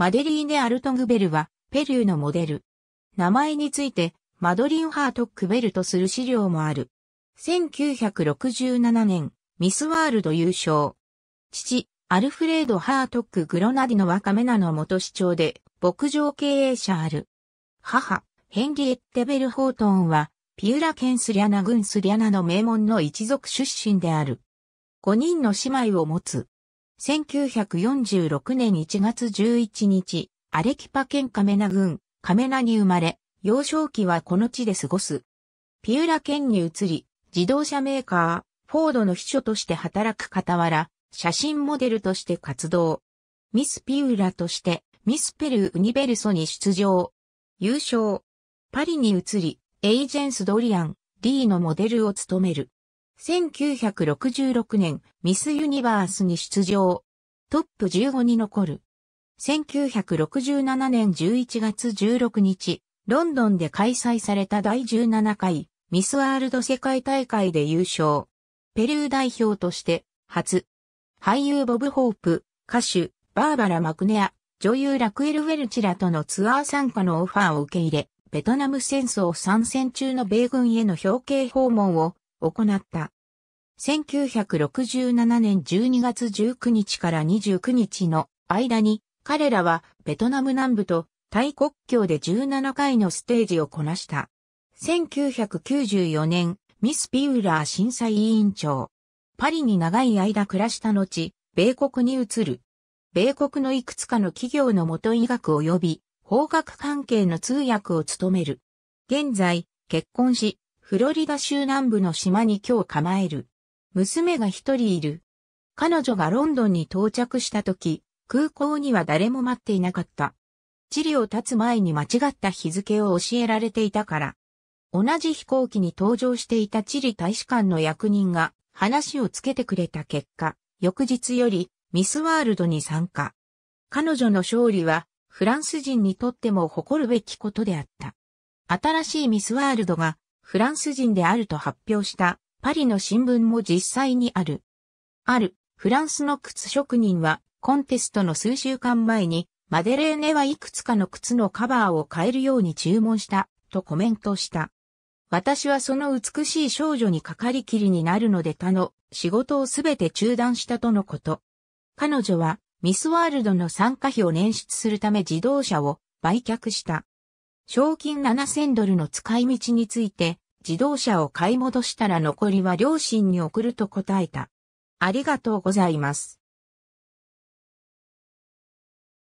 マデリーネ・アルトングベルは、ペルーのモデル。名前について、マドリン・ハート・クベルとする資料もある。1967年、ミスワールド優勝。父、アルフレード・ハートック・グロナディの若めなの元市長で、牧場経営者ある。母、ヘンリエッテ・ベル・ホートンは、ピューラケン・スリャナグン・スリャナの名門の一族出身である。5人の姉妹を持つ。1946年1月11日、アレキパ県カメナ郡、メナに生まれ、幼少期はこの地で過ごす。ピューラ県に移り、自動車メーカー、フォードの秘書として働く傍ら、写真モデルとして活動。ミスピューラとして、ミスペルー・ウニベルソに出場。優勝。パリに移り、エージェンス・ドリアン、D のモデルを務める。1966年、ミスユニバースに出場。トップ15に残る。1967年11月16日、ロンドンで開催された第17回ミスワールド世界大会で優勝。ペルー代表として初。俳優ボブ・ホープ、歌手、バーバラ・マクネア、女優ラクエル・ウェルチラとのツアー参加のオファーを受け入れ、ベトナム戦争参戦中の米軍への表敬訪問を行った。1967年12月19日から29日の間に彼らはベトナム南部とタイ国境で17回のステージをこなした。1994年、ミス・ピウラー審査委員長。パリに長い間暮らした後、米国に移る。米国のいくつかの企業の元医学及び法学関係の通訳を務める。現在、結婚し、フロリダ州南部の島に今日構える。娘が一人いる。彼女がロンドンに到着した時、空港には誰も待っていなかった。地理を立つ前に間違った日付を教えられていたから。同じ飛行機に搭乗していた地理大使館の役人が話をつけてくれた結果、翌日よりミスワールドに参加。彼女の勝利はフランス人にとっても誇るべきことであった。新しいミスワールドがフランス人であると発表したパリの新聞も実際にある。ある、フランスの靴職人は、コンテストの数週間前に、マデレーネはいくつかの靴のカバーを変えるように注文した、とコメントした。私はその美しい少女にかかりきりになるので他の仕事をすべて中断したとのこと。彼女はミスワールドの参加費を捻出するため自動車を売却した。賞金7000ドルの使い道について、自動車を買い戻したら残りは両親に送ると答えた。ありがとうございます。